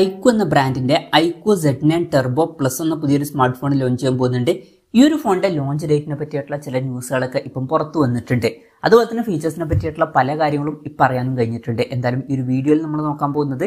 ഐക്കു എന്ന ബ്രാൻഡിന്റെ iQOO Z nine turbo plus എന്ന പുതിയൊരു സ്മാർട്ട് ഫോൺ ലോഞ്ച് ചെയ്യാൻ പോകുന്നുണ്ട് ഈ ഒരു ഫോണിന്റെ ലോഞ്ച് ഡേറ്റിനെ പറ്റിയിട്ടുള്ള ചില ന്യൂസുകളൊക്കെ ഇപ്പം പുറത്തു വന്നിട്ടുണ്ട് അതുപോലെ തന്നെ ഫീച്ചേഴ്സിനെ പറ്റിയിട്ടുള്ള പല കാര്യങ്ങളും ഇപ്പം അറിയാനും കഴിഞ്ഞിട്ടുണ്ട് എന്തായാലും ഈ ഒരു വീഡിയോയിൽ നമ്മൾ നോക്കാൻ പോകുന്നത്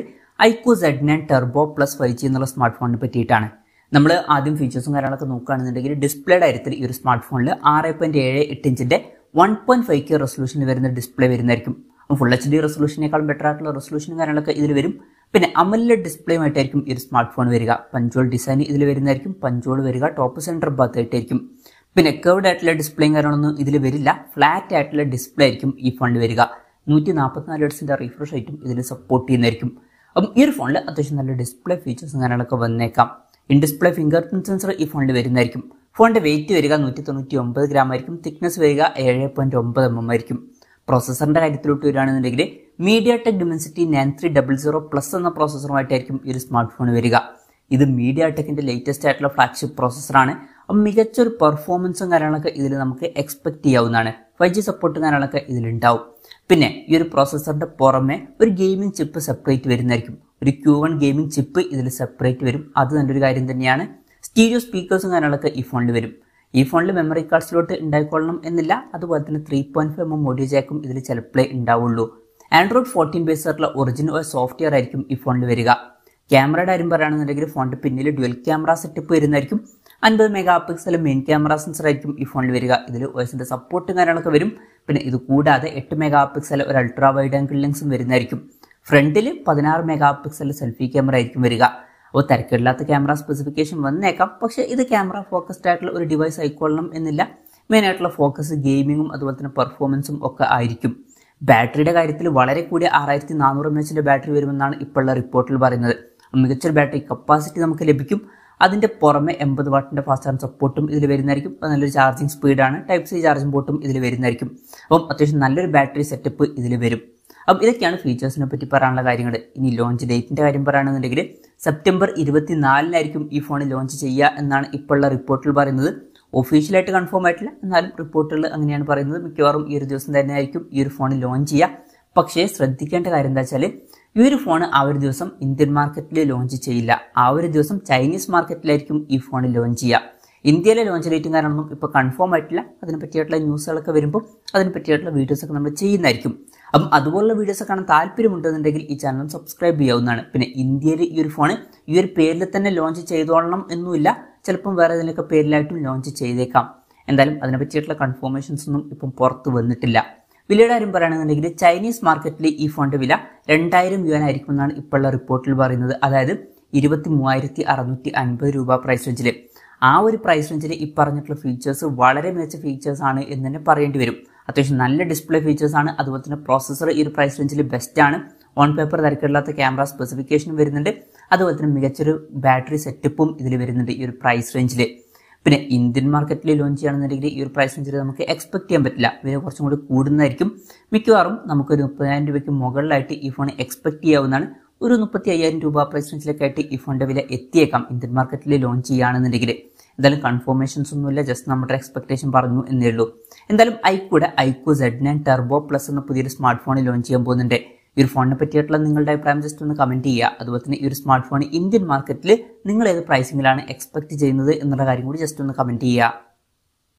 iQOO Z nine turbo plus five G എന്നുള്ള സ്മാർട്ട് ഫോണിനെ പറ്റിയിട്ടാണ് നമ്മൾ ആദ്യം ഫീച്ചേഴ്സും കാര്യങ്ങളൊക്കെ നോക്കുകയാണെന്നുണ്ടെങ്കിൽ ഡിസ്പ്ലേയുടെ കാര്യത്തിൽ ഈ ഒരു സ്മാർട്ട് ഫോണിൽ ആറ് പോയിന്റ് ഏഴ് എട്ട് ഇഞ്ചിന്റെ one point five K resolution വരുന്ന ഡിസ്പ്ലേ വരുന്നതായിരിക്കും ഫുൾ എച്ച് ഡി റെസൊല്യൂഷനേക്കാളും ബെറ്റർ ആയിട്ടുള്ള റെസൊല്യൂഷനും കാര്യങ്ങളൊക്കെ ഇതിൽ വരും പിന്നെ അമലഡ് ഡിസ്പ്ലേയുമായിട്ടായിരിക്കും ഈ ഒരു സ്മാർട്ട് ഫോൺ വരിക പഞ്ചോൾ ഡിസൈൻ ഇതിൽ വരുന്നതായിരിക്കും പഞ്ചോൾ വരിക ടോപ്പ് സെൻറ്റർ ഭാഗത്തായിട്ടായിരിക്കും പിന്നെ കേർഡ് ആയിട്ടുള്ള ഡിസ്പ്ലേയും കാര്യങ്ങളൊന്നും ഇതിൽ വരില്ല ഫ്ലാറ്റ് ആയിട്ടുള്ള ഡിസ്പ്ലേ ആയിരിക്കും ഈ ഫോണിൽ വരിക നൂറ്റി നാൽപ്പത്തിനാല് ഡേഴ്സിൻ്റെ റീഫ്രഷ് ആയിട്ടും ഇതിൽ സപ്പോർട്ട് ചെയ്യുന്നതായിരിക്കും അപ്പം ഈ ഒരു ഫോണിൽ അത്യാവശ്യം നല്ല ഡിസ്പ്ലേ ഫീച്ചേഴ്സും കാര്യങ്ങളൊക്കെ വന്നേക്കാം in display fingerprint sensor ഈ ഫോണിൽ വരുന്നതായിരിക്കും ഫോണിൻ്റെ വെയിറ്റ് വരിക നൂറ്റി തൊണ്ണൂറ്റി ഒമ്പത് ഗ്രാം ആയിരിക്കും തിക്നെസ് വരിക ഏഴ് പോയിൻറ്റ് ഒമ്പത് എം എം ആയിരിക്കും പ്രോസസറിന്റെ കാര്യത്തിലോട്ട് വരികയാണെന്നുണ്ടെങ്കിൽ MediaTek Dimensity nine three double zero plus എന്ന പ്രോസസറുമായിട്ടായിരിക്കും ഈ ഒരു സ്മാർട്ട് ഫോൺ വരിക ഇത് മീഡിയ ടെക്കിന്റെ ലേറ്റസ്റ്റ് ആയിട്ടുള്ള ഫ്ലാഗ്ഷിപ്പ് പ്രോസസറാണ് അപ്പം മികച്ചൊരു പെർഫോമൻസും കാര്യങ്ങളൊക്കെ ഇതിൽ നമുക്ക് എക്സ്പെക്ട് ചെയ്യാവുന്നതാണ് ഫൈവ് ജി സപ്പോർട്ടും കാര്യങ്ങളൊക്കെ ഇതിലുണ്ടാവും പിന്നെ ഈ ഒരു പ്രോസസറിന്റെ പുറമെ ഒരു ഗെയിമിംഗ് ചിപ്പ് സെപ്പറേറ്റ് വരുന്നതായിരിക്കും ഒരു ക്യൂ വൺ ഗെയിമിംഗ് ചിപ്പ് ഇതിൽ സെപ്പറേറ്റ് വരും അത് നല്ലൊരു കാര്യം തന്നെയാണ് സ്റ്റീരിയോ സ്പീക്കേഴ്സും കാര്യങ്ങളൊക്കെ ഈ ഫോണിൽ വരും ഈ ഫോണിൽ മെമ്മറി കാർഡ്സിലോട്ട് ഉണ്ടായിക്കൊള്ളണം എന്നില്ല അതുപോലെ തന്നെ three point five M audio ജാക്കും ഇതിൽ ചിലപ്പോഴേ ഉണ്ടാവുള്ളൂ ആൻഡ്രോയിഡ് ഫോർട്ടീൻ ബേസ് ആയിട്ടുള്ള ഒറിജിനൽ സോഫ്റ്റ്വെയർ ആയിരിക്കും ഈ ഫോണിൽ വരിക ക്യാമറയുടെ കാര്യം പറയുകയാണെന്നുണ്ടെങ്കിൽ ഫോണിൻ്റെ പിന്നിൽ ഡ്യുവൽ ക്യാമറ സെറ്റപ്പ് വരുന്നതായിരിക്കും അൻപത് megapixel main camera sensor ആയിരിക്കും ഈ ഫോണിൽ വരിക ഇതിൽ ഒസിൻ്റെ സപ്പോർട്ടും കാര്യങ്ങളൊക്കെ വരും പിന്നെ ഇത് കൂടാതെ എട്ട് മെഗാ പിക്സൽ ഒരു അൾട്രാ വൈഡ് ആംഗിൾ ലെൻസും വരുന്നതായിരിക്കും ഫ്രണ്ടിൽ പതിനാറ് മെഗാ പിക്സൽ സെൽഫി ക്യാമറ ആയിരിക്കും വരിക അപ്പോൾ തിരക്കേടില്ലാത്ത ക്യാമറ സ്പെസിഫിക്കേഷൻ വന്നേക്കാം പക്ഷേ ഇത് ക്യാമറ ഫോക്കസ്ഡ് ആയിട്ടുള്ള ഒരു ഡിവൈസ് ആയിക്കൊള്ളണം എന്നില്ല മെയിനായിട്ടുള്ള ഫോക്കസ് ഗെയിമിങ്ങും അതുപോലെ തന്നെ പെർഫോമൻസും ഒക്കെ ആയിരിക്കും ബാറ്ററിയുടെ കാര്യത്തിൽ വളരെ കൂടിയ ആറായിരത്തി നാനൂറ് എം എച്ചിൻ്റെ ബാറ്ററി വരുമെന്നാണ് ഇപ്പോഴുള്ള റിപ്പോർട്ടിൽ പറയുന്നത് മികച്ചൊരു ബാറ്ററി കപ്പാസിറ്റി നമുക്ക് ലഭിക്കും അതിൻ്റെ പുറമെ എൺപത് വാട്ടിൻ്റെ ഫാസ്റ്റ് ചാർജ് സപ്പോർട്ടും ഇതിൽ വരുന്നതായിരിക്കും നല്ലൊരു ചാർജിങ് സ്പീഡാണ് ടൈപ്പ് സി ചാർജിംഗ് പോർട്ടും ഇതിൽ വരുന്നതായിരിക്കും അപ്പം അത്യാവശ്യം നല്ലൊരു ബാറ്ററി സെറ്റപ്പ് ഇതിൽ വരും അപ്പം ഇതൊക്കെയാണ് ഫീച്ചേഴ്സിനെ പറ്റി പറയാനുള്ള കാര്യങ്ങൾ ഇനി ലോഞ്ച് ഡേറ്റിൻ്റെ കാര്യം പറയുകയാണെന്നുണ്ടെങ്കിൽ സെപ്റ്റംബർ നാലിനായിരിക്കും ഈ ഫോൺ ലോഞ്ച് ചെയ്യുക എന്നാണ് ഇപ്പോഴുള്ള റിപ്പോർട്ടിൽ പറയുന്നത് ഒഫീഷ്യലായിട്ട് കൺഫേം ആയിട്ടില്ല എന്നാലും റിപ്പോർട്ടുകൾ അങ്ങനെയാണ് പറയുന്നത് മിക്കവാറും ഈ ഒരു ദിവസം തന്നെ ആയിരിക്കും ഈ ഒരു ഫോൺ ലോഞ്ച് ചെയ്യുക പക്ഷേ ശ്രദ്ധിക്കേണ്ട കാര്യം എന്താ വെച്ചാൽ ഈ ഒരു ഫോൺ ആ ഒരു ദിവസം ഇന്ത്യൻ മാർക്കറ്റിൽ ലോഞ്ച് ചെയ്യില്ല ആ ഒരു ദിവസം ചൈനീസ് മാർക്കറ്റിലായിരിക്കും ഈ ഫോൺ ലോഞ്ച് ചെയ്യുക ഇന്ത്യയിലെ ലോഞ്ച് ഡേറ്റും കാരണമൊന്നും ഇപ്പോൾ കൺഫേം ആയിട്ടില്ല അതിനെ പറ്റിയിട്ടുള്ള ന്യൂസുകളൊക്കെ വരുമ്പോൾ അതിനെ പറ്റിയിട്ടുള്ള വീഡിയോസൊക്കെ നമ്മൾ ചെയ്യുന്നതായിരിക്കും അപ്പം അതുപോലുള്ള വീഡിയോസ് കാണാൻ താല്പര്യമുണ്ടെന്നുണ്ടെങ്കിൽ ഈ ചാനൽ സബ്സ്ക്രൈബ് ചെയ്യാവുന്നതാണ് പിന്നെ ഇന്ത്യയിൽ ഈ ഒരു ഫോൺ ഈ ഒരു പേരിൽ തന്നെ ലോഞ്ച് ചെയ്തോളണം എന്നുമില്ല ചിലപ്പം വേറെ ഏതെങ്കിലുമൊക്കെ പേരിലായിട്ടും ലോഞ്ച് ചെയ്തേക്കാം എന്തായാലും അതിനെ പറ്റിയിട്ടുള്ള കൺഫർമേഷൻസ് ഒന്നും ഇപ്പം പുറത്ത് വന്നിട്ടില്ല വിലയുടെ കാര്യം പറയുകയാണെന്നുണ്ടെങ്കിൽ ചൈനീസ് മാർക്കറ്റിൽ ഈ ഫോണിൻ്റെ വില രണ്ടായിരം യുവൻ ആയിരിക്കുമെന്നാണ് ഇപ്പോഴുള്ള റിപ്പോർട്ടിൽ പറയുന്നത് അതായത് ഇരുപത്തി മൂവായിരത്തി അറുന്നൂറ്റി അൻപത് രൂപ പ്രൈസ് റേഞ്ചിൽ ആ ഒരു പ്രൈസ് റേഞ്ചിൽ ഈ പറഞ്ഞിട്ടുള്ള ഫീച്ചേഴ്സ് വളരെ മികച്ച ഫീച്ചേഴ്സ് ആണ് എന്ന് തന്നെ പറയേണ്ടി വരും അത്യാവശ്യം നല്ല ഡിസ്പ്ലേ ഫീച്ചേഴ്സ് ആണ് അതുപോലെ തന്നെ പ്രോസസ്സർ ഈ ഒരു പ്രൈസ് റേഞ്ചിൽ ബെസ്റ്റാണ് ഓൺ പേപ്പർ തരക്കില്ലാത്ത ക്യാമറ സ്പെസിഫിക്കേഷനും വരുന്നുണ്ട് അതുപോലെ തന്നെ മികച്ചൊരു ബാറ്ററി സെറ്റപ്പും ഇതിൽ വരുന്നുണ്ട് ഈ ഒരു പ്രൈസ് റേഞ്ചിൽ പിന്നെ ഇന്ത്യൻ മാർക്കറ്റിൽ ലോഞ്ച് ചെയ്യുകയാണെന്നുണ്ടെങ്കിൽ ഈ ഒരു പ്രൈസ് റേഞ്ചിൽ നമുക്ക് എക്സ്പെക്ട് ചെയ്യാൻ പറ്റില്ല വില കുറച്ചും കൂടി കൂടുന്നതായിരിക്കും മിക്കവാറും ഒരു മുപ്പതിനായിരം രൂപയ്ക്ക് മുകളിലായിട്ട് ഈ ഫോൺ എക്സ്പെക്ട് ചെയ്യാവുന്നതാണ് ഒരു മുപ്പത്തി അയ്യായിരം രൂപ പ്രൈസ് ആയിട്ട് ഈ ഫോണിൻ്റെ വില എത്തിയേക്കാം ഇന്ത്യൻ മാർക്കറ്റിൽ ലോഞ്ച് ചെയ്യുകയാണെന്നുണ്ടെങ്കിൽ എന്തായാലും കൺഫോർമേഷൻസ് ഒന്നുമില്ല ജസ്റ്റ് നമ്മുടെ എക്സ്പെക്ടേഷൻ പറഞ്ഞു എന്നേ ഉള്ളൂ എന്തായാലും ഐക്കൂടെ iQOO Z nine turbo plus എന്ന പുതിയൊരു സ്മാർട്ട് ഫോണിൽ ലോഞ്ച് ചെയ്യാൻ പോകുന്നുണ്ട് ഈ ഒരു ഫോണിനെ പറ്റിയിട്ടുള്ള നിങ്ങളുടെ അഭിപ്രായം ജസ്റ്റ് ഒന്ന് കമൻറ്റ് ചെയ്യുക അതുപോലെ തന്നെ ഈ ഒരു സ്മാർട്ട് ഫോൺ ഇന്ത്യൻ മാർക്കറ്റിൽ നിങ്ങൾ ഏത് പ്രൈസിങ്ങിലാണ് എക്സ്പെക്ട് ചെയ്യുന്നത് എന്നുള്ള കാര്യം കൂടി ജസ്റ്റ് ഒന്ന് കമൻറ്റ് ചെയ്യുക